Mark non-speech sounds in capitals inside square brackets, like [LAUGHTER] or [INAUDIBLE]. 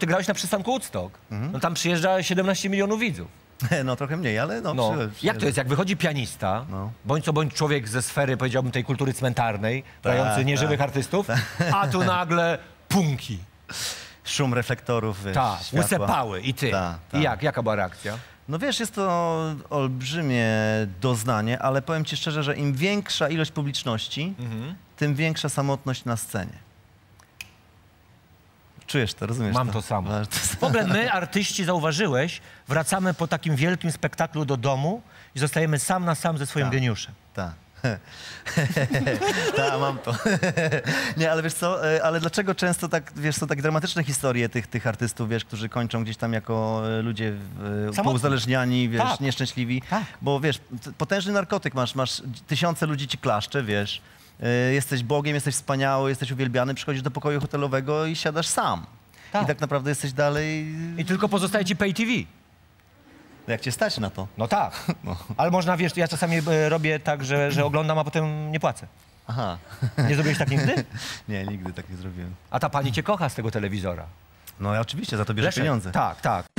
Ty grałeś na przystanku Woodstock. Mhm. No tam przyjeżdża 17 milionów widzów. [LAUGHS] No trochę mniej, ale no. no. Przy, przy... Jak to jest, jak wychodzi pianista, no. bądź co bądź człowiek ze sfery, powiedziałbym, tej kultury cmentarnej, tak, grający tak. nieżywych ta, artystów, ta. [LAUGHS] a tu nagle punki. Szum reflektorów, Tak, pały i ty. Ta, I tak. jak, jaka była reakcja? No wiesz, jest to olbrzymie doznanie, ale powiem ci szczerze, że im większa ilość publiczności, mhm. tym większa samotność na scenie. Czujesz to, rozumiesz Mam to, to samo. W ogóle my, artyści, zauważyłeś, wracamy po takim wielkim spektaklu do domu i zostajemy sam na sam ze swoim Ta. geniuszem. Tak. [LAUGHS] tak, mam to. [LAUGHS] nie, ale wiesz co, e, ale dlaczego często tak, wiesz, są tak dramatyczne historie tych, tych artystów, wiesz, którzy kończą gdzieś tam jako e, ludzie e, Samotni. uzależniani, wiesz, tak. nieszczęśliwi. Tak. Bo wiesz, potężny narkotyk masz, masz tysiące ludzi ci klaszcze, wiesz, E, jesteś Bogiem, jesteś wspaniały, jesteś uwielbiany, przychodzisz do pokoju hotelowego i siadasz sam. Tak. I tak naprawdę jesteś dalej... I tylko pozostaje ci pay TV. Jak cię stać na to? No tak. [LAUGHS] No. Ale można, wiesz, ja czasami e, robię tak, że, że oglądam, a potem nie płacę. Aha. Nie zrobiłeś tak nigdy? [LAUGHS] nie, nigdy tak nie zrobiłem. A ta pani cię kocha z tego telewizora. No ja oczywiście, za to bierze pieniądze. Tak, tak.